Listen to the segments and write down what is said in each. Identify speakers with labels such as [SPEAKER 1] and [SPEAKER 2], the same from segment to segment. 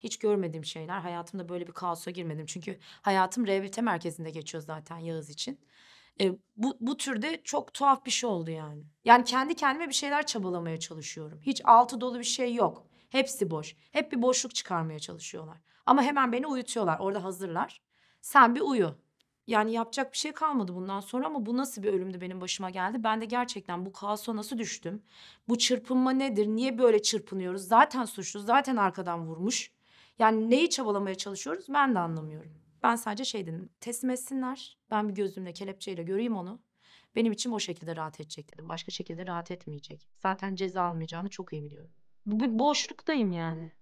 [SPEAKER 1] Hiç görmediğim şeyler. Hayatımda böyle bir kaosa girmedim. Çünkü hayatım rehabilite merkezinde geçiyor zaten Yağız için. E, bu, bu türde çok tuhaf bir şey oldu yani. Yani kendi kendime bir şeyler çabalamaya çalışıyorum. Hiç altı dolu bir şey yok. Hepsi boş. Hep bir boşluk çıkarmaya çalışıyorlar. Ama hemen beni uyutuyorlar. Orada hazırlar. Sen bir uyu. Yani yapacak bir şey kalmadı bundan sonra ama bu nasıl bir ölümdü benim başıma geldi. Ben de gerçekten bu kaosa nasıl düştüm? Bu çırpınma nedir? Niye böyle çırpınıyoruz? Zaten suçlu, zaten arkadan vurmuş. Yani neyi çabalamaya çalışıyoruz ben de anlamıyorum. Ben sadece şey dedim teslim etsinler. Ben bir gözümle kelepçeyle göreyim onu. Benim için o şekilde rahat edecek dedim. Başka şekilde rahat etmeyecek. Zaten ceza almayacağını çok iyi biliyorum. Bugün boşluktayım yani.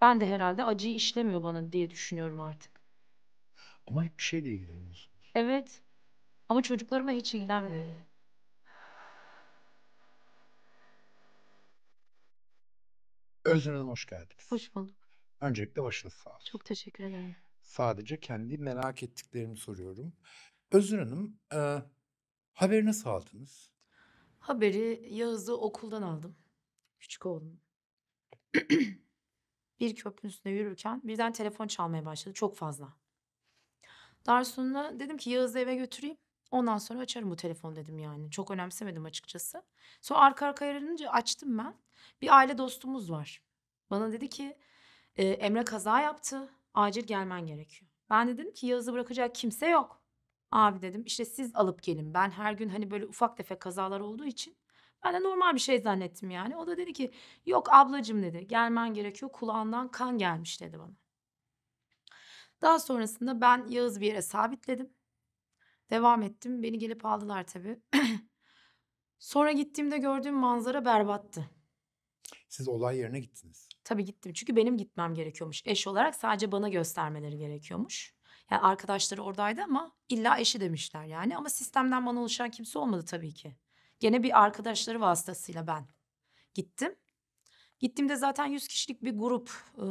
[SPEAKER 1] Ben de herhalde acıyı işlemiyor bana diye düşünüyorum artık.
[SPEAKER 2] Ama hiçbir bir şeyle ilgileniyorsun.
[SPEAKER 1] Evet. Ama çocuklarıma hiç ilgilenmiyorum.
[SPEAKER 2] Özgür hoş geldiniz. Hoş bulduk. Öncelikle başınız sağ olsun.
[SPEAKER 1] Çok teşekkür ederim.
[SPEAKER 2] Sadece kendi merak ettiklerimi soruyorum. Özgür Hanım, e, haberi nasıl aldınız?
[SPEAKER 1] Haberi Yağız'ı okuldan aldım. Küçük oğlum. bir köprünün üstünde yürürken birden telefon çalmaya başladı. Çok fazla. Daha sonra dedim ki Yağız'ı eve götüreyim. Ondan sonra açarım bu telefon dedim yani. Çok önemsemedim açıkçası. Sonra arka arkaya aranınca açtım ben. Bir aile dostumuz var. Bana dedi ki e, Emre kaza yaptı. Acil gelmen gerekiyor. Ben dedim ki Yağız'ı bırakacak kimse yok. Abi dedim işte siz alıp gelin. Ben her gün hani böyle ufak tefek kazalar olduğu için ben de normal bir şey zannettim yani. O da dedi ki yok ablacım dedi gelmen gerekiyor kulağından kan gelmiş dedi bana. Daha sonrasında ben Yağız bir yere sabitledim. Devam ettim. Beni gelip aldılar tabii. Sonra gittiğimde gördüğüm manzara berbattı.
[SPEAKER 2] Siz olay yerine gittiniz.
[SPEAKER 1] Tabii gittim. Çünkü benim gitmem gerekiyormuş. Eş olarak sadece bana göstermeleri gerekiyormuş. Yani arkadaşları oradaydı ama illa eşi demişler yani. Ama sistemden bana oluşan kimse olmadı tabii ki. Gene bir arkadaşları vasıtasıyla ben gittim. Gittiğimde zaten 100 kişilik bir grup e,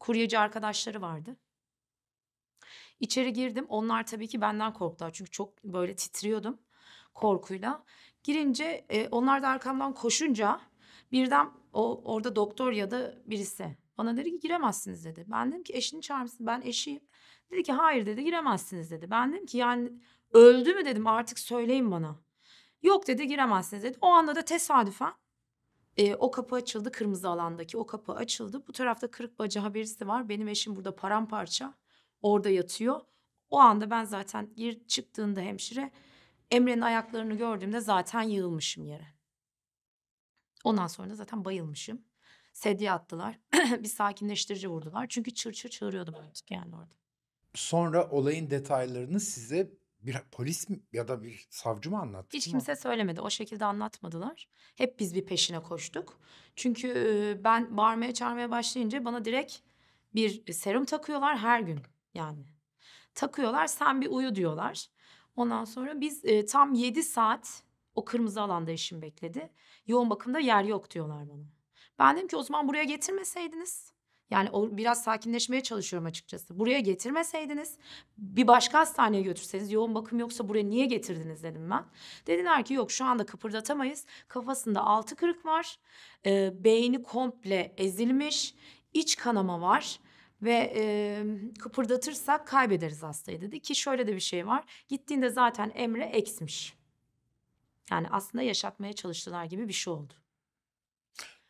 [SPEAKER 1] kuryeci arkadaşları vardı. İçeri girdim. Onlar tabii ki benden korktular. Çünkü çok böyle titriyordum korkuyla. Girince e, onlar da arkamdan koşunca birden o orada doktor ya da birisi bana dedi ki giremezsiniz dedi. Ben dedim ki eşini çağırmışsın. Ben eşiyim. Dedi ki hayır dedi giremezsiniz dedi. Ben dedim ki yani öldü mü dedim artık söyleyin bana. Yok dedi giremezsiniz dedi. O anda da tesadüfen e, o kapı açıldı kırmızı alandaki o kapı açıldı. Bu tarafta kırık bacağı birisi var. Benim eşim burada paramparça orada yatıyor. O anda ben zaten gir çıktığında hemşire Emre'nin ayaklarını gördüğümde zaten yığılmışım yere. Ondan sonra da zaten bayılmışım. Sedye attılar. bir sakinleştirici vurdular. Çünkü çır çır çığırıyordum artık yani orada.
[SPEAKER 2] Sonra olayın detaylarını size bir polis mi ya da bir savcı mı anlattı? Hiç kimse
[SPEAKER 1] mı? söylemedi. O şekilde anlatmadılar. Hep biz bir peşine koştuk. Çünkü ben bağırmaya çağırmaya başlayınca bana direkt bir serum takıyorlar her gün yani. Takıyorlar sen bir uyu diyorlar. Ondan sonra biz e, tam yedi saat o kırmızı alanda eşim bekledi. Yoğun bakımda yer yok diyorlar bana. Ben dedim ki o zaman buraya getirmeseydiniz. Yani o, biraz sakinleşmeye çalışıyorum açıkçası. Buraya getirmeseydiniz bir başka hastaneye götürseniz yoğun bakım yoksa buraya niye getirdiniz dedim ben. Dediler ki yok şu anda kıpırdatamayız. Kafasında altı kırık var. E, beyni komple ezilmiş. İç kanama var ve e, kıpırdatırsak kaybederiz hastayı dedi ki şöyle de bir şey var. Gittiğinde zaten Emre eksmiş. Yani aslında yaşatmaya çalıştılar gibi bir şey oldu.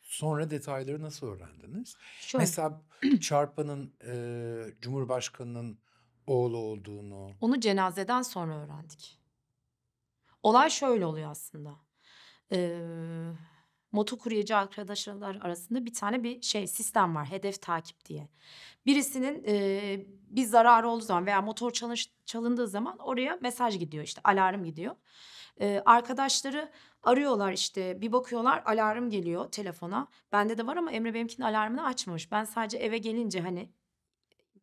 [SPEAKER 2] Sonra detayları nasıl öğrendiniz? Şöyle. Mesela Çarpa'nın e, Cumhurbaşkanı'nın oğlu olduğunu.
[SPEAKER 1] Onu cenazeden sonra öğrendik. Olay şöyle oluyor aslında. Ee, motokuryeci arkadaşlar arasında bir tane bir şey sistem var hedef takip diye. Birisinin e, bir zararı olduğu zaman veya motor çalış, çalındığı zaman oraya mesaj gidiyor işte alarm gidiyor. E, arkadaşları arıyorlar işte bir bakıyorlar alarm geliyor telefona. Bende de var ama Emre benimkinin alarmını açmamış. Ben sadece eve gelince hani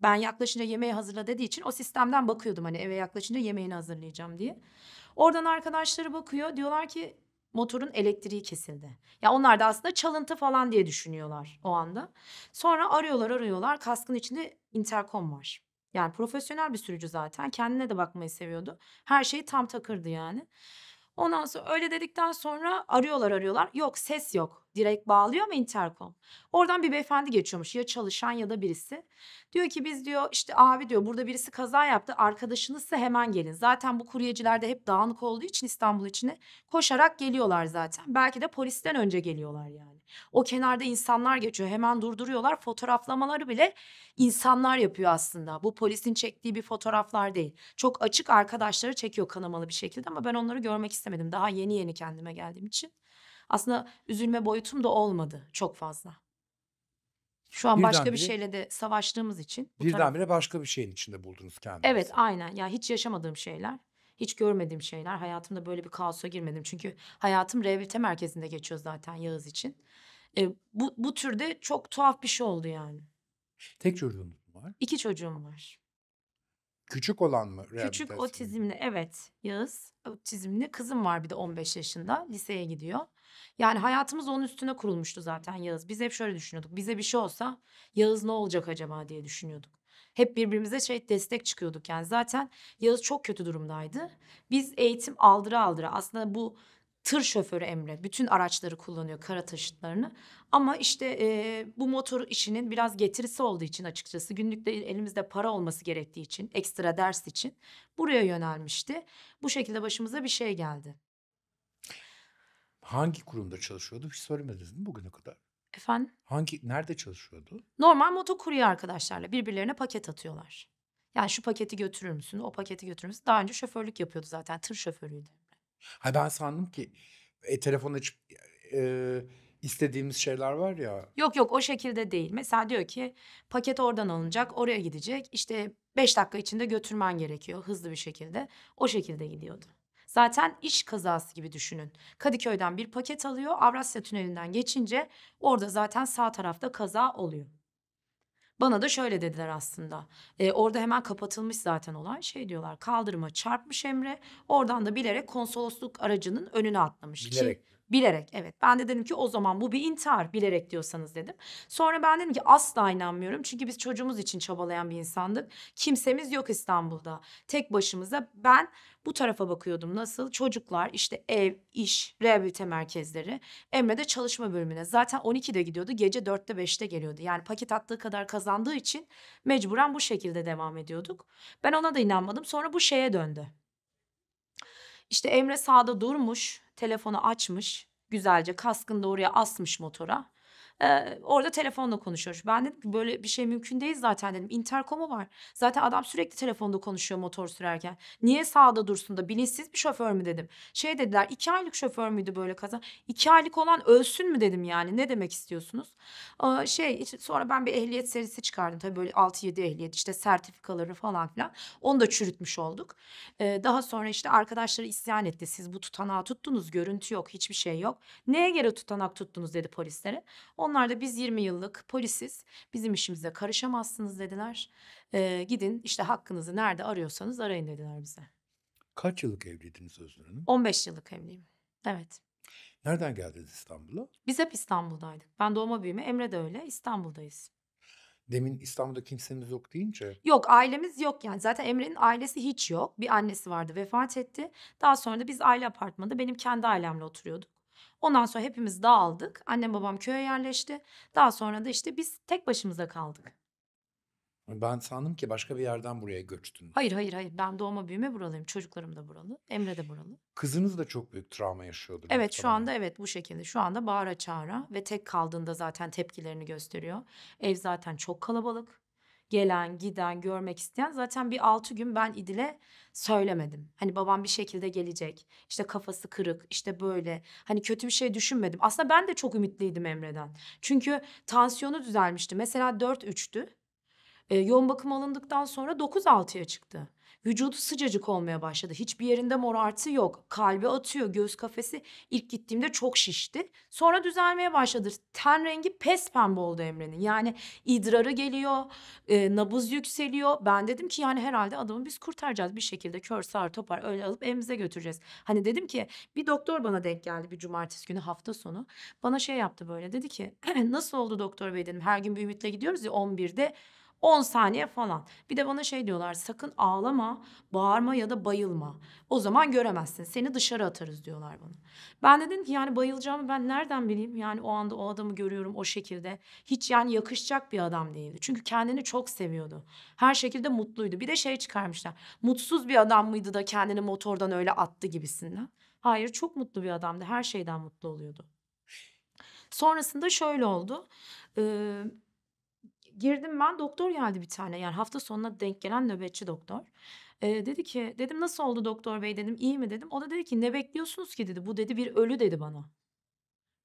[SPEAKER 1] ben yaklaşınca yemeği hazırla dediği için o sistemden bakıyordum hani eve yaklaşınca yemeğini hazırlayacağım diye. Oradan arkadaşları bakıyor diyorlar ki motorun elektriği kesildi. Ya onlar da aslında çalıntı falan diye düşünüyorlar o anda. Sonra arıyorlar arıyorlar kaskın içinde interkom var. Yani profesyonel bir sürücü zaten kendine de bakmayı seviyordu. Her şeyi tam takırdı yani. Ondan sonra öyle dedikten sonra arıyorlar arıyorlar. Yok ses yok direkt bağlıyor mu interkom. Oradan bir beyefendi geçiyormuş ya çalışan ya da birisi. Diyor ki biz diyor işte abi diyor burada birisi kaza yaptı arkadaşınızsa hemen gelin. Zaten bu kuryecilerde hep dağınık olduğu için İstanbul içine koşarak geliyorlar zaten. Belki de polisten önce geliyorlar yani. O kenarda insanlar geçiyor hemen durduruyorlar fotoğraflamaları bile insanlar yapıyor aslında. Bu polisin çektiği bir fotoğraflar değil. Çok açık arkadaşları çekiyor kanamalı bir şekilde ama ben onları görmek istemedim. Daha yeni yeni kendime geldiğim için aslında üzülme boyutum da olmadı çok fazla. Şu an birden başka bir şeyle de savaştığımız için. Birdenbire
[SPEAKER 2] taraf... başka bir şeyin içinde buldunuz kendinizi.
[SPEAKER 1] Evet aynen. Yani hiç yaşamadığım şeyler, hiç görmediğim şeyler. Hayatımda böyle bir kaosa girmedim. Çünkü hayatım rehabilite merkezinde geçiyor zaten Yağız için. E, bu, bu türde çok tuhaf bir şey oldu yani.
[SPEAKER 2] Tek çocuğunuz
[SPEAKER 1] mu var? İki çocuğum var.
[SPEAKER 2] Küçük olan mı? Küçük
[SPEAKER 1] otizmli evet Yağız. Otizmli kızım var bir de 15 yaşında liseye gidiyor. Yani hayatımız onun üstüne kurulmuştu zaten Yağız. Biz hep şöyle düşünüyorduk. Bize bir şey olsa Yağız ne olacak acaba diye düşünüyorduk. Hep birbirimize şey destek çıkıyorduk yani zaten Yağız çok kötü durumdaydı. Biz eğitim aldıra aldıra aslında bu tır şoförü Emre bütün araçları kullanıyor kara taşıtlarını ama işte e, bu motor işinin biraz getirisi olduğu için açıkçası günlükte elimizde para olması gerektiği için ekstra ders için buraya yönelmişti. Bu şekilde başımıza bir şey geldi.
[SPEAKER 2] Hangi kurumda çalışıyordu? Hiç söylemediniz mi bugüne kadar? Efendim? Hangi, nerede çalışıyordu?
[SPEAKER 1] Normal motokurye arkadaşlarla birbirlerine paket atıyorlar. Yani şu paketi götürür müsün, o paketi götürür müsün? Daha önce şoförlük yapıyordu zaten, tır şoförüydü.
[SPEAKER 2] Hayır ben sandım ki e, telefon açıp e, istediğimiz şeyler var ya.
[SPEAKER 1] Yok yok o şekilde değil. Mesela diyor ki paket oradan alınacak, oraya gidecek. İşte beş dakika içinde götürmen gerekiyor hızlı bir şekilde. O şekilde gidiyordu. Zaten iş kazası gibi düşünün. Kadıköy'den bir paket alıyor. Avrasya Tüneli'nden geçince orada zaten sağ tarafta kaza oluyor. Bana da şöyle dediler aslında. E, orada hemen kapatılmış zaten olay. Şey diyorlar kaldırıma çarpmış Emre. Oradan da bilerek konsolosluk aracının önüne atlamış. Bilerek. Ki, Bilerek evet. Ben de dedim ki o zaman bu bir intihar bilerek diyorsanız dedim. Sonra ben dedim ki asla inanmıyorum. Çünkü biz çocuğumuz için çabalayan bir insandık. Kimsemiz yok İstanbul'da. Tek başımıza ben bu tarafa bakıyordum. Nasıl? Çocuklar işte ev, iş, rehabilite merkezleri. Emre de çalışma bölümüne. Zaten 12'de gidiyordu. Gece 4'te 5'te geliyordu. Yani paket attığı kadar kazandığı için mecburen bu şekilde devam ediyorduk. Ben ona da inanmadım. Sonra bu şeye döndü. işte Emre sağda durmuş telefonu açmış. Güzelce kaskını da oraya asmış motora. Ee, orada telefonla konuşuyoruz. Ben dedim ki böyle bir şey mümkün değil zaten dedim. Interkomu var. Zaten adam sürekli telefonda konuşuyor motor sürerken. Niye sağda dursun da bilinçsiz bir şoför mü dedim. Şey dediler iki aylık şoför müydü böyle kaza? İki aylık olan ölsün mü dedim yani ne demek istiyorsunuz? Ee, şey sonra ben bir ehliyet serisi çıkardım. Tabii böyle 6-7 ehliyet işte sertifikaları falan filan. Onu da çürütmüş olduk. Ee, daha sonra işte arkadaşları isyan etti. Siz bu tutanağı tuttunuz görüntü yok hiçbir şey yok. Neye göre tutanak tuttunuz dedi polislere. O onlar da biz 20 yıllık polisiz bizim işimize karışamazsınız dediler. Ee, gidin işte hakkınızı nerede arıyorsanız arayın dediler bize.
[SPEAKER 2] Kaç yıllık evliydiniz Özgür Hanım?
[SPEAKER 1] 15 yıllık evliyim. Evet.
[SPEAKER 2] Nereden geldiniz İstanbul'a?
[SPEAKER 1] Biz hep İstanbul'daydık. Ben doğma büyüme, Emre de öyle. İstanbul'dayız.
[SPEAKER 2] Demin İstanbul'da kimseniz yok deyince.
[SPEAKER 1] Yok ailemiz yok yani. Zaten Emre'nin ailesi hiç yok. Bir annesi vardı vefat etti. Daha sonra da biz aile apartmanında benim kendi ailemle oturuyorduk. Ondan sonra hepimiz dağıldık. Annem babam köye yerleşti. Daha sonra da işte biz tek başımıza kaldık.
[SPEAKER 2] Ben sandım ki başka bir yerden buraya göçtün.
[SPEAKER 1] Hayır hayır hayır ben doğma büyüme buralıyım. Çocuklarım da buralı. Emre de buralı.
[SPEAKER 2] Kızınız da çok büyük travma yaşıyordur. Evet şu
[SPEAKER 1] anda evet bu şekilde. Şu anda bağıra çağıra ve tek kaldığında zaten tepkilerini gösteriyor. Ev zaten çok kalabalık gelen, giden, görmek isteyen zaten bir altı gün ben İdil'e söylemedim. Hani babam bir şekilde gelecek. İşte kafası kırık, işte böyle. Hani kötü bir şey düşünmedim. Aslında ben de çok ümitliydim Emre'den. Çünkü tansiyonu düzelmişti. Mesela 4-3'tü. E, yoğun bakım alındıktan sonra 9-6'ya çıktı. Vücudu sıcacık olmaya başladı. Hiçbir yerinde morartı yok. Kalbi atıyor. Göz kafesi ilk gittiğimde çok şişti. Sonra düzelmeye başladı. Ten rengi pes pembe oldu Emre'nin. Yani idrarı geliyor. E, nabız yükseliyor. Ben dedim ki yani herhalde adamı biz kurtaracağız bir şekilde. Kör sar topar öyle alıp evimize götüreceğiz. Hani dedim ki bir doktor bana denk geldi bir cumartesi günü hafta sonu. Bana şey yaptı böyle dedi ki nasıl oldu doktor bey dedim. Her gün bir ümitle gidiyoruz ya 11'de. 10 saniye falan. Bir de bana şey diyorlar sakın ağlama, bağırma ya da bayılma. O zaman göremezsin. Seni dışarı atarız diyorlar bana. Ben dedim ki yani bayılacağımı ben nereden bileyim? Yani o anda o adamı görüyorum o şekilde. Hiç yani yakışacak bir adam değildi. Çünkü kendini çok seviyordu. Her şekilde mutluydu. Bir de şey çıkarmışlar. Mutsuz bir adam mıydı da kendini motordan öyle attı gibisinden. Hayır çok mutlu bir adamdı. Her şeyden mutlu oluyordu. Sonrasında şöyle oldu. Ee, girdim ben doktor geldi bir tane yani hafta sonuna denk gelen nöbetçi doktor. E, dedi ki dedim nasıl oldu doktor bey dedim iyi mi dedim. O da dedi ki ne bekliyorsunuz ki dedi bu dedi bir ölü dedi bana.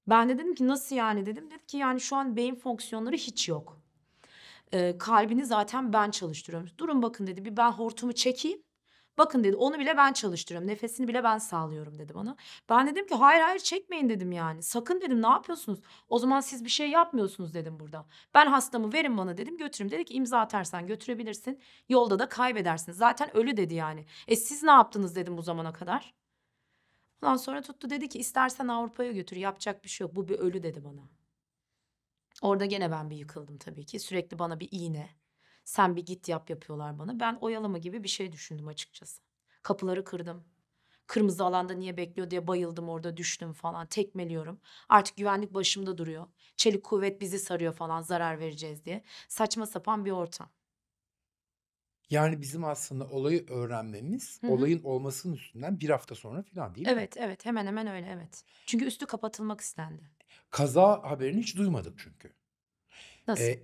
[SPEAKER 1] Ben de dedim ki nasıl yani dedim. Dedi ki yani şu an beyin fonksiyonları hiç yok. E, kalbini zaten ben çalıştırıyorum. Durun bakın dedi bir ben hortumu çekeyim. Bakın dedi onu bile ben çalıştırıyorum. Nefesini bile ben sağlıyorum dedi bana. Ben dedim ki hayır hayır çekmeyin dedim yani. Sakın dedim ne yapıyorsunuz? O zaman siz bir şey yapmıyorsunuz dedim burada. Ben hastamı verin bana dedim götürüm. Dedi ki imza atarsan götürebilirsin. Yolda da kaybedersin. Zaten ölü dedi yani. E siz ne yaptınız dedim bu zamana kadar. Ondan sonra tuttu dedi ki istersen Avrupa'ya götür yapacak bir şey yok. Bu bir ölü dedi bana. Orada gene ben bir yıkıldım tabii ki. Sürekli bana bir iğne. Sen bir git yap yapıyorlar bana. Ben oyalama gibi bir şey düşündüm açıkçası. Kapıları kırdım. Kırmızı alanda niye bekliyor diye bayıldım orada düştüm falan tekmeliyorum. Artık güvenlik başımda duruyor. Çelik kuvvet bizi sarıyor falan zarar vereceğiz diye. Saçma sapan bir ortam.
[SPEAKER 2] Yani bizim aslında olayı öğrenmemiz Hı-hı. olayın olmasının üstünden bir hafta sonra falan değil Evet mi?
[SPEAKER 1] evet evet hemen hemen öyle evet. Çünkü üstü kapatılmak istendi.
[SPEAKER 2] Kaza haberini hiç duymadık çünkü. Nasıl? Ee,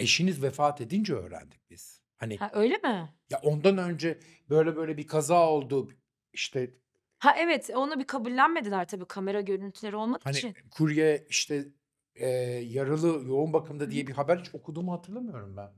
[SPEAKER 2] eşiniz vefat edince öğrendik biz. Hani Ha öyle mi? ya ondan önce böyle böyle bir kaza oldu. işte.
[SPEAKER 1] Ha evet onu bir kabullenmediler tabii kamera görüntüleri olmadığı hani için.
[SPEAKER 2] kurye işte e, yaralı yoğun bakımda diye bir haber hiç okuduğumu hatırlamıyorum ben.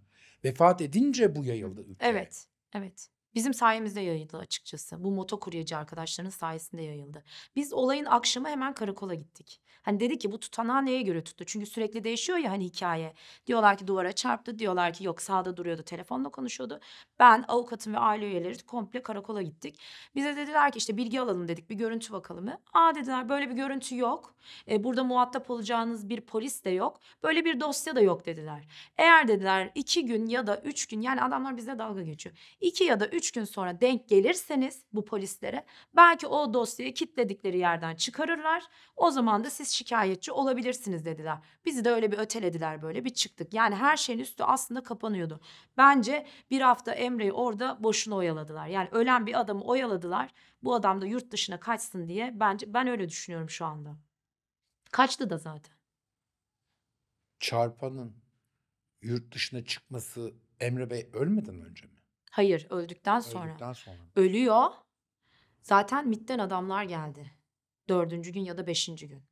[SPEAKER 2] Vefat edince bu yayıldı ülkeye.
[SPEAKER 1] Evet. Evet. Bizim sayemizde yayıldı açıkçası. Bu motokuryacı arkadaşların sayesinde yayıldı. Biz olayın akşamı hemen karakola gittik. Hani dedi ki bu tutanağı neye göre tuttu? Çünkü sürekli değişiyor ya hani hikaye. Diyorlar ki duvara çarptı, diyorlar ki yok sağda duruyordu, telefonla konuşuyordu. Ben avukatım ve aile üyeleri komple karakola gittik. Bize dediler ki işte bilgi alalım dedik, bir görüntü bakalım. Mı? E, Aa dediler böyle bir görüntü yok. E, burada muhatap olacağınız bir polis de yok. Böyle bir dosya da yok dediler. Eğer dediler iki gün ya da üç gün yani adamlar bize dalga geçiyor. İki ya da üç 2-3 gün sonra denk gelirseniz bu polislere belki o dosyayı kitledikleri yerden çıkarırlar. O zaman da siz şikayetçi olabilirsiniz dediler. Bizi de öyle bir ötelediler böyle bir çıktık. Yani her şeyin üstü aslında kapanıyordu. Bence bir hafta Emre'yi orada boşuna oyaladılar. Yani ölen bir adamı oyaladılar. Bu adam da yurt dışına kaçsın diye bence ben öyle düşünüyorum şu anda. Kaçtı da zaten.
[SPEAKER 2] Çarpanın yurt dışına çıkması Emre Bey ölmeden önce mi?
[SPEAKER 1] Hayır öldükten sonra. Öldükten sonra. Ölüyor. Zaten MIT'ten adamlar geldi. Dördüncü gün ya da beşinci gün.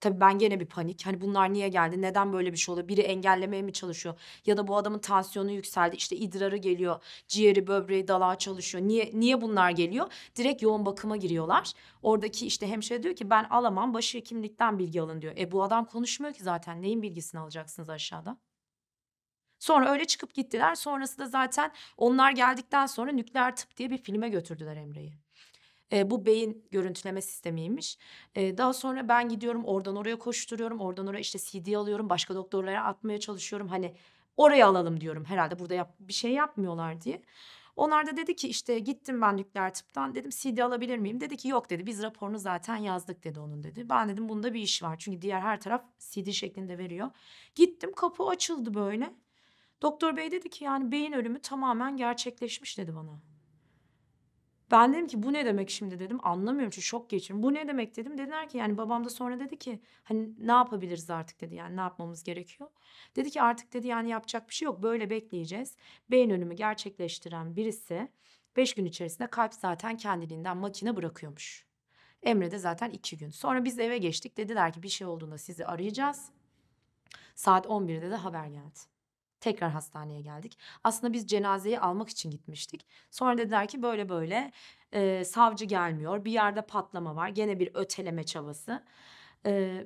[SPEAKER 1] Tabii ben gene bir panik. Hani bunlar niye geldi? Neden böyle bir şey oluyor? Biri engellemeye mi çalışıyor? Ya da bu adamın tansiyonu yükseldi. İşte idrarı geliyor. Ciğeri, böbreği, dalağı çalışıyor. Niye niye bunlar geliyor? Direkt yoğun bakıma giriyorlar. Oradaki işte hemşire diyor ki ben alamam. kimlikten bilgi alın diyor. E bu adam konuşmuyor ki zaten. Neyin bilgisini alacaksınız aşağıda? Sonra öyle çıkıp gittiler. Sonrası da zaten onlar geldikten sonra nükleer tıp diye bir filme götürdüler Emre'yi. E, bu beyin görüntüleme sistemiymiş. E, daha sonra ben gidiyorum oradan oraya koşturuyorum. Oradan oraya işte CD alıyorum. Başka doktorlara atmaya çalışıyorum. Hani oraya alalım diyorum herhalde burada yap, bir şey yapmıyorlar diye. Onlar da dedi ki işte gittim ben nükleer tıptan dedim CD alabilir miyim? Dedi ki yok dedi biz raporunu zaten yazdık dedi onun dedi. Ben dedim bunda bir iş var çünkü diğer her taraf CD şeklinde veriyor. Gittim kapı açıldı böyle. Doktor bey dedi ki yani beyin ölümü tamamen gerçekleşmiş dedi bana. Ben dedim ki bu ne demek şimdi dedim. Anlamıyorum çünkü şok geçirdim Bu ne demek dedim. Dediler ki yani babam da sonra dedi ki hani ne yapabiliriz artık dedi. Yani ne yapmamız gerekiyor. Dedi ki artık dedi yani yapacak bir şey yok. Böyle bekleyeceğiz. Beyin ölümü gerçekleştiren birisi beş gün içerisinde kalp zaten kendiliğinden makine bırakıyormuş. Emre de zaten iki gün. Sonra biz eve geçtik. Dediler ki bir şey olduğunda sizi arayacağız. Saat 11'de de haber geldi. Tekrar hastaneye geldik. Aslında biz cenazeyi almak için gitmiştik. Sonra dediler ki böyle böyle e, savcı gelmiyor. Bir yerde patlama var. Gene bir öteleme çabası. E,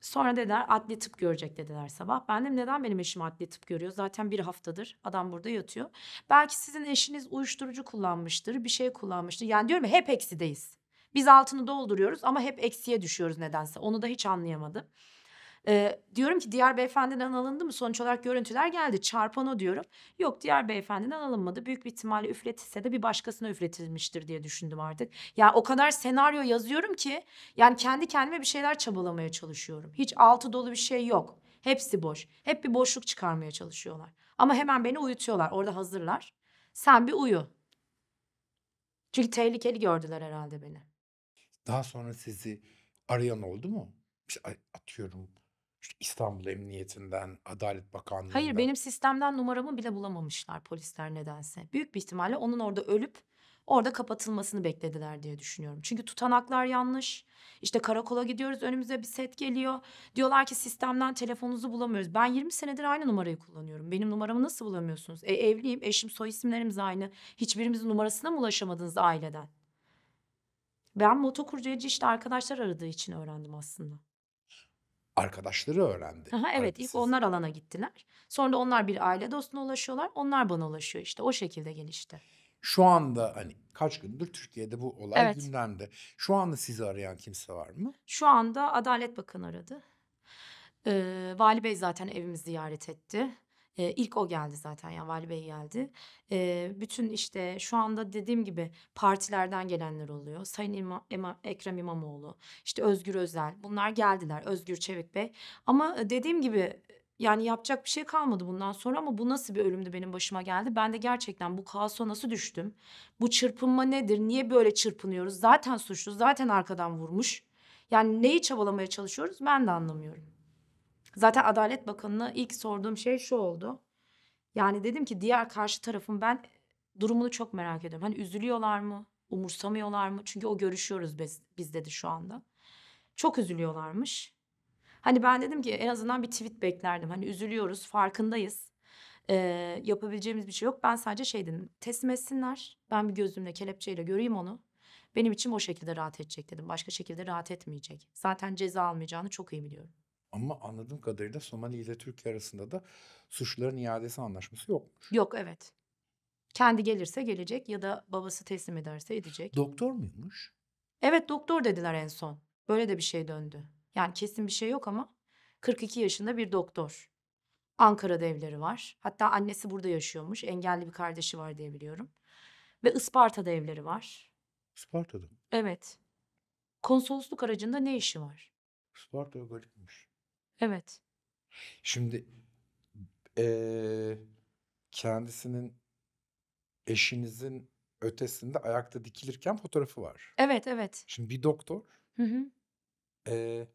[SPEAKER 1] sonra dediler adli tıp görecek dediler sabah. Ben de neden benim eşim adli tıp görüyor? Zaten bir haftadır adam burada yatıyor. Belki sizin eşiniz uyuşturucu kullanmıştır, bir şey kullanmıştır. Yani diyorum ya hep eksideyiz. Biz altını dolduruyoruz ama hep eksiye düşüyoruz nedense. Onu da hiç anlayamadım. E, diyorum ki diğer beyefendiden alındı mı? Sonuç olarak görüntüler geldi. Çarpan o diyorum. Yok diğer beyefendiden alınmadı. Büyük bir ihtimalle üfletilse de bir başkasına üfletilmiştir diye düşündüm artık. Ya yani o kadar senaryo yazıyorum ki yani kendi kendime bir şeyler çabalamaya çalışıyorum. Hiç altı dolu bir şey yok. Hepsi boş. Hep bir boşluk çıkarmaya çalışıyorlar. Ama hemen beni uyutuyorlar. Orada hazırlar. Sen bir uyu. Çünkü tehlikeli gördüler herhalde beni.
[SPEAKER 2] Daha sonra sizi arayan oldu mu? İşte atıyorum işte İstanbul Emniyetinden, Adalet Bakanlığı'ndan. Hayır benim
[SPEAKER 1] sistemden numaramı bile bulamamışlar polisler nedense. Büyük bir ihtimalle onun orada ölüp orada kapatılmasını beklediler diye düşünüyorum. Çünkü tutanaklar yanlış. İşte karakola gidiyoruz önümüze bir set geliyor. Diyorlar ki sistemden telefonunuzu bulamıyoruz. Ben 20 senedir aynı numarayı kullanıyorum. Benim numaramı nasıl bulamıyorsunuz? E, evliyim, eşim, soy isimlerimiz aynı. Hiçbirimizin numarasına mı ulaşamadınız aileden? Ben motokurcacı işte arkadaşlar aradığı için öğrendim aslında
[SPEAKER 2] arkadaşları öğrendi.
[SPEAKER 1] Aha, evet ilk onlar alana gittiler. Sonra da onlar bir aile dostuna ulaşıyorlar. Onlar bana ulaşıyor işte o şekilde gelişti.
[SPEAKER 2] Şu anda hani kaç gündür Türkiye'de bu olay evet. gündemde. Şu anda sizi arayan kimse var mı?
[SPEAKER 1] Şu anda Adalet Bakanı aradı. Ee, Vali Bey zaten evimizi ziyaret etti. E, ilk o geldi zaten yani Vali Bey geldi. E, bütün işte şu anda dediğim gibi partilerden gelenler oluyor. Sayın İma, Ema, Ekrem İmamoğlu, işte Özgür Özel bunlar geldiler. Özgür Çevik Bey. Ama dediğim gibi yani yapacak bir şey kalmadı bundan sonra ama bu nasıl bir ölümdü benim başıma geldi. Ben de gerçekten bu kaosa nasıl düştüm? Bu çırpınma nedir? Niye böyle çırpınıyoruz? Zaten suçlu, zaten arkadan vurmuş. Yani neyi çabalamaya çalışıyoruz ben de anlamıyorum. Zaten Adalet Bakanı'na ilk sorduğum şey şu oldu. Yani dedim ki diğer karşı tarafın ben durumunu çok merak ediyorum. Hani üzülüyorlar mı? Umursamıyorlar mı? Çünkü o görüşüyoruz biz, biz dedi şu anda. Çok üzülüyorlarmış. Hani ben dedim ki en azından bir tweet beklerdim. Hani üzülüyoruz, farkındayız. Ee, yapabileceğimiz bir şey yok. Ben sadece şey dedim. Teslim etsinler. Ben bir gözümle kelepçeyle göreyim onu. Benim için o şekilde rahat edecek dedim. Başka şekilde rahat etmeyecek. Zaten ceza almayacağını çok iyi biliyorum.
[SPEAKER 2] Ama anladığım kadarıyla Somali ile Türkiye arasında da suçların iadesi anlaşması
[SPEAKER 1] yokmuş. Yok evet. Kendi gelirse gelecek ya da babası teslim ederse edecek. Doktor
[SPEAKER 2] muymuş?
[SPEAKER 1] Evet doktor dediler en son. Böyle de bir şey döndü. Yani kesin bir şey yok ama 42 yaşında bir doktor. Ankara'da evleri var. Hatta annesi burada yaşıyormuş. Engelli bir kardeşi var diye biliyorum. Ve Isparta'da evleri var.
[SPEAKER 2] Isparta'da mı?
[SPEAKER 1] Evet. Konsolosluk aracında ne işi var?
[SPEAKER 2] Isparta'ya garipmiş. Evet. Şimdi eee, kendisinin eşinizin ötesinde ayakta dikilirken fotoğrafı var.
[SPEAKER 1] Evet, evet.
[SPEAKER 2] Şimdi bir doktor Hı hı. eee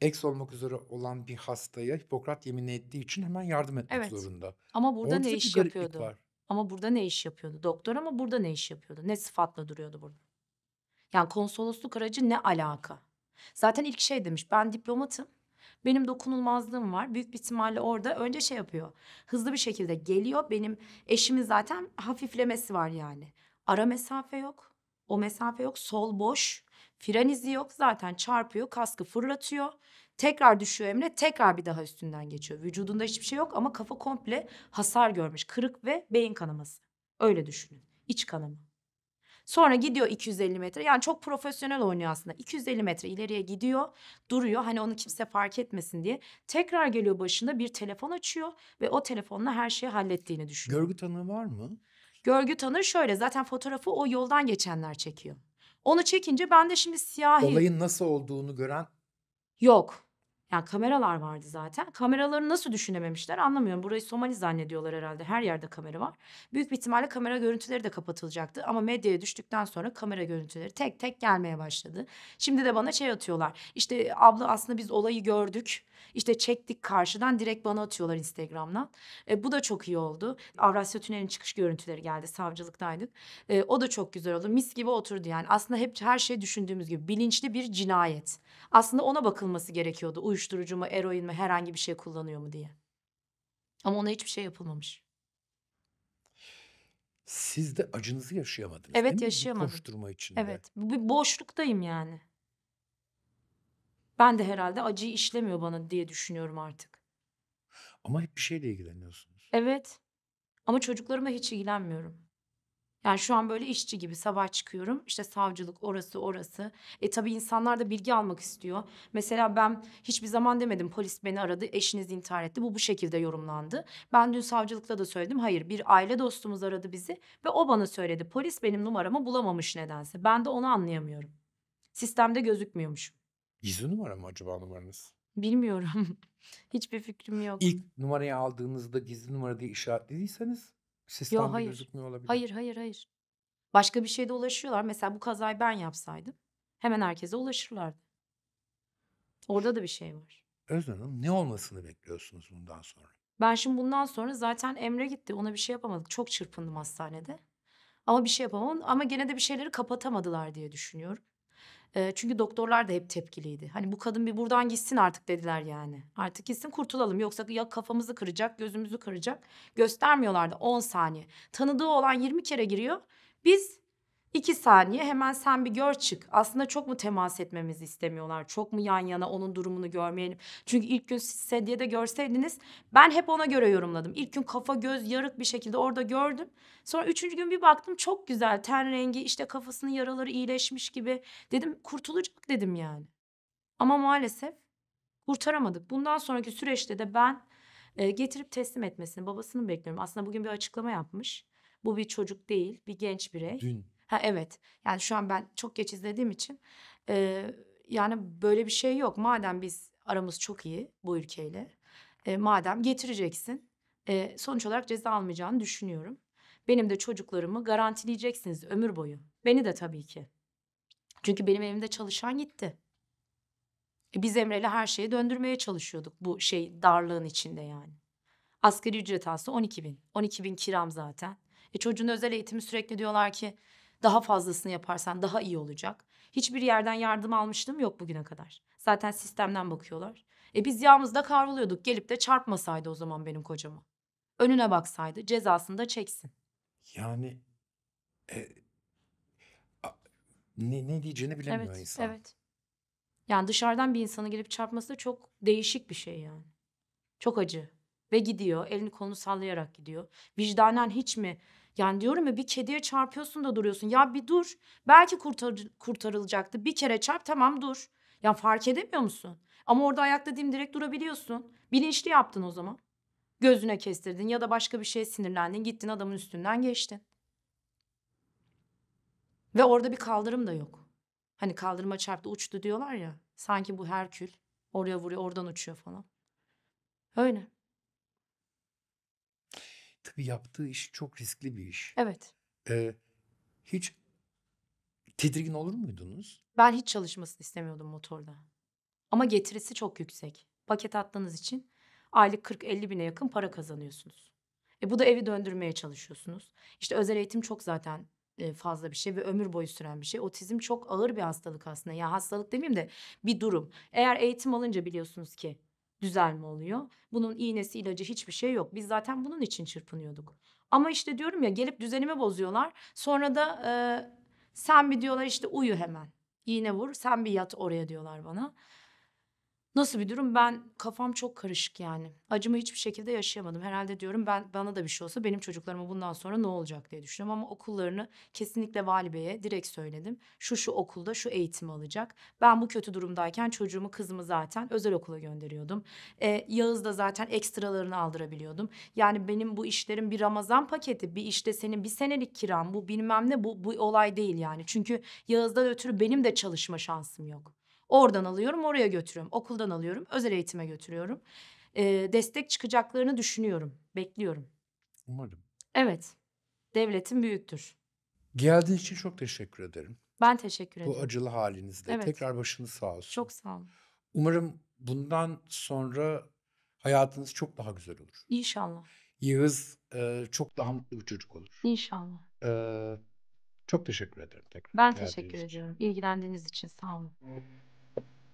[SPEAKER 2] eks olmak üzere olan bir hastaya Hipokrat yemin ettiği için hemen yardım etmek Evet. zorunda. Ama burada Orada ne iş yapıyordu? var.
[SPEAKER 1] Ama burada ne iş yapıyordu? Doktor ama burada ne iş yapıyordu? Ne sıfatla duruyordu burada? Yani konsolosluk aracı ne alaka? Zaten ilk şey demiş ben diplomatım benim dokunulmazlığım var. Büyük bir ihtimalle orada önce şey yapıyor. Hızlı bir şekilde geliyor. Benim eşimin zaten hafiflemesi var yani. Ara mesafe yok. O mesafe yok. Sol boş. Fren izi yok. Zaten çarpıyor. Kaskı fırlatıyor. Tekrar düşüyor Emre. Tekrar bir daha üstünden geçiyor. Vücudunda hiçbir şey yok ama kafa komple hasar görmüş. Kırık ve beyin kanaması. Öyle düşünün. İç kanama. Sonra gidiyor 250 metre. Yani çok profesyonel oynuyor aslında. 250 metre ileriye gidiyor, duruyor. Hani onu kimse fark etmesin diye. Tekrar geliyor başında bir telefon açıyor ve o telefonla her şeyi hallettiğini düşünüyor. Görgü tanığı var mı? Görgü tanığı şöyle zaten fotoğrafı o yoldan geçenler çekiyor. Onu çekince ben de şimdi siyahi... Olayın
[SPEAKER 2] nasıl olduğunu gören...
[SPEAKER 1] Yok. Yani kameralar vardı zaten. Kameraları nasıl düşünememişler anlamıyorum. Burayı Somali zannediyorlar herhalde. Her yerde kamera var. Büyük bir ihtimalle kamera görüntüleri de kapatılacaktı. Ama medyaya düştükten sonra kamera görüntüleri tek tek gelmeye başladı. Şimdi de bana şey atıyorlar. İşte abla aslında biz olayı gördük işte çektik karşıdan direkt bana atıyorlar Instagram'dan. E, bu da çok iyi oldu. Avrasya Tüneli'nin çıkış görüntüleri geldi. Savcılıktaydık. E, o da çok güzel oldu. Mis gibi oturdu yani. Aslında hep her şey düşündüğümüz gibi bilinçli bir cinayet. Aslında ona bakılması gerekiyordu. Uyuşturucu mu, eroin mi, herhangi bir şey kullanıyor mu diye. Ama ona hiçbir şey yapılmamış.
[SPEAKER 2] Siz de acınızı yaşayamadınız. Evet yaşayamadım. Koşturma içinde. Evet.
[SPEAKER 1] bir boşluktayım yani. Ben de herhalde acıyı işlemiyor bana diye düşünüyorum artık.
[SPEAKER 2] Ama hep bir şeyle
[SPEAKER 1] ilgileniyorsunuz. Evet. Ama çocuklarıma hiç ilgilenmiyorum. Yani şu an böyle işçi gibi sabah çıkıyorum. İşte savcılık orası orası. E tabii insanlar da bilgi almak istiyor. Mesela ben hiçbir zaman demedim polis beni aradı eşiniz intihar etti. Bu bu şekilde yorumlandı. Ben dün savcılıkta da söyledim. Hayır bir aile dostumuz aradı bizi ve o bana söyledi. Polis benim numaramı bulamamış nedense. Ben de onu anlayamıyorum. Sistemde gözükmüyormuşum.
[SPEAKER 2] Gizli numara mı acaba numaranız?
[SPEAKER 1] Bilmiyorum. Hiçbir fikrim yok.
[SPEAKER 2] İlk numarayı aldığınızda gizli numara diye işaretlediyseniz sistemde Yo, hayır. gözükmüyor olabilir. Hayır
[SPEAKER 1] hayır hayır. Başka bir şeyde ulaşıyorlar. Mesela bu kazayı ben yapsaydım hemen herkese ulaşırlardı. Orada da bir şey var.
[SPEAKER 2] Özlem Hanım ne olmasını bekliyorsunuz bundan sonra?
[SPEAKER 1] Ben şimdi bundan sonra zaten Emre gitti. Ona bir şey yapamadık. Çok çırpındım hastanede. Ama bir şey yapamam. Ama gene de bir şeyleri kapatamadılar diye düşünüyorum. E, çünkü doktorlar da hep tepkiliydi. Hani bu kadın bir buradan gitsin artık dediler yani. Artık gitsin kurtulalım yoksa ya kafamızı kıracak gözümüzü kıracak. Göstermiyorlardı 10 saniye. Tanıdığı olan 20 kere giriyor. Biz İki saniye hemen sen bir gör çık. Aslında çok mu temas etmemizi istemiyorlar? Çok mu yan yana onun durumunu görmeyelim? Çünkü ilk gün siz de görseydiniz ben hep ona göre yorumladım. İlk gün kafa göz yarık bir şekilde orada gördüm. Sonra üçüncü gün bir baktım çok güzel ten rengi işte kafasının yaraları iyileşmiş gibi. Dedim kurtulacak dedim yani. Ama maalesef kurtaramadık. Bundan sonraki süreçte de ben e, getirip teslim etmesini babasını bekliyorum. Aslında bugün bir açıklama yapmış. Bu bir çocuk değil, bir genç birey. Dün Ha evet. Yani şu an ben çok geç izlediğim için e, yani böyle bir şey yok. Madem biz aramız çok iyi bu ülkeyle. E, madem getireceksin. E, sonuç olarak ceza almayacağını düşünüyorum. Benim de çocuklarımı garantileyeceksiniz ömür boyu. Beni de tabii ki. Çünkü benim evimde çalışan gitti. E, biz Emre'yle her şeyi döndürmeye çalışıyorduk bu şey darlığın içinde yani. Asgari ücret alsa 12 bin. 12 bin kiram zaten. E çocuğun özel eğitimi sürekli diyorlar ki daha fazlasını yaparsan daha iyi olacak. Hiçbir yerden yardım almıştım yok bugüne kadar. Zaten sistemden bakıyorlar. E biz yağımızda kavruluyorduk. Gelip de çarpmasaydı o zaman benim kocamı. Önüne baksaydı cezasını da çeksin.
[SPEAKER 2] Yani e, a, ne, ne diyeceğini bilemiyor evet, insan.
[SPEAKER 1] Evet. Yani dışarıdan bir insanı gelip çarpması da çok değişik bir şey yani. Çok acı. Ve gidiyor elini kolunu sallayarak gidiyor. Vicdanen hiç mi yani diyorum ya bir kediye çarpıyorsun da duruyorsun. Ya bir dur. Belki kurtar kurtarılacaktı. Bir kere çarp tamam dur. Ya fark edemiyor musun? Ama orada ayakta dimdirek durabiliyorsun. Bilinçli yaptın o zaman. Gözüne kestirdin ya da başka bir şeye sinirlendin. Gittin adamın üstünden geçtin. Ve orada bir kaldırım da yok. Hani kaldırıma çarptı uçtu diyorlar ya. Sanki bu Herkül. Oraya vuruyor oradan uçuyor falan. Öyle
[SPEAKER 2] tabii yaptığı iş çok riskli bir iş. Evet. Ee, hiç tedirgin olur muydunuz?
[SPEAKER 1] Ben hiç çalışmasını istemiyordum motorda. Ama getirisi çok yüksek. Paket attığınız için aylık 40-50 bine yakın para kazanıyorsunuz. E bu da evi döndürmeye çalışıyorsunuz. İşte özel eğitim çok zaten e, fazla bir şey ve ömür boyu süren bir şey. Otizm çok ağır bir hastalık aslında. Ya hastalık demeyeyim de bir durum. Eğer eğitim alınca biliyorsunuz ki düzelme oluyor. Bunun iğnesi ilacı hiçbir şey yok. Biz zaten bunun için çırpınıyorduk. Ama işte diyorum ya gelip düzenimi bozuyorlar. Sonra da e, sen bir diyorlar işte uyu hemen. İğne vur sen bir yat oraya diyorlar bana. Nasıl bir durum? Ben kafam çok karışık yani. Acımı hiçbir şekilde yaşayamadım. Herhalde diyorum ben bana da bir şey olsa benim çocuklarıma bundan sonra ne olacak diye düşünüyorum. Ama okullarını kesinlikle vali beye direkt söyledim. Şu şu okulda şu eğitimi alacak. Ben bu kötü durumdayken çocuğumu kızımı zaten özel okula gönderiyordum. Ee, Yağız da zaten ekstralarını aldırabiliyordum. Yani benim bu işlerim bir Ramazan paketi bir işte senin bir senelik kiram bu bilmem ne bu, bu olay değil yani. Çünkü Yağız'dan ötürü benim de çalışma şansım yok. Oradan alıyorum, oraya götürüyorum. Okuldan alıyorum, özel eğitime götürüyorum. E, destek çıkacaklarını düşünüyorum, bekliyorum. Umarım. Evet, devletin büyüktür.
[SPEAKER 2] Geldiğin için çok teşekkür ederim.
[SPEAKER 1] Ben teşekkür ederim. Bu acılı halinizde. Evet. Tekrar
[SPEAKER 2] başınız sağ olsun. Çok sağ olun. Umarım bundan sonra hayatınız çok daha güzel olur. İnşallah. Yağız e, çok daha mutlu bir çocuk olur.
[SPEAKER 1] İnşallah.
[SPEAKER 2] E, çok teşekkür ederim tekrar. Ben teşekkür
[SPEAKER 1] ediyorum. İlgilendiğiniz için sağ olun.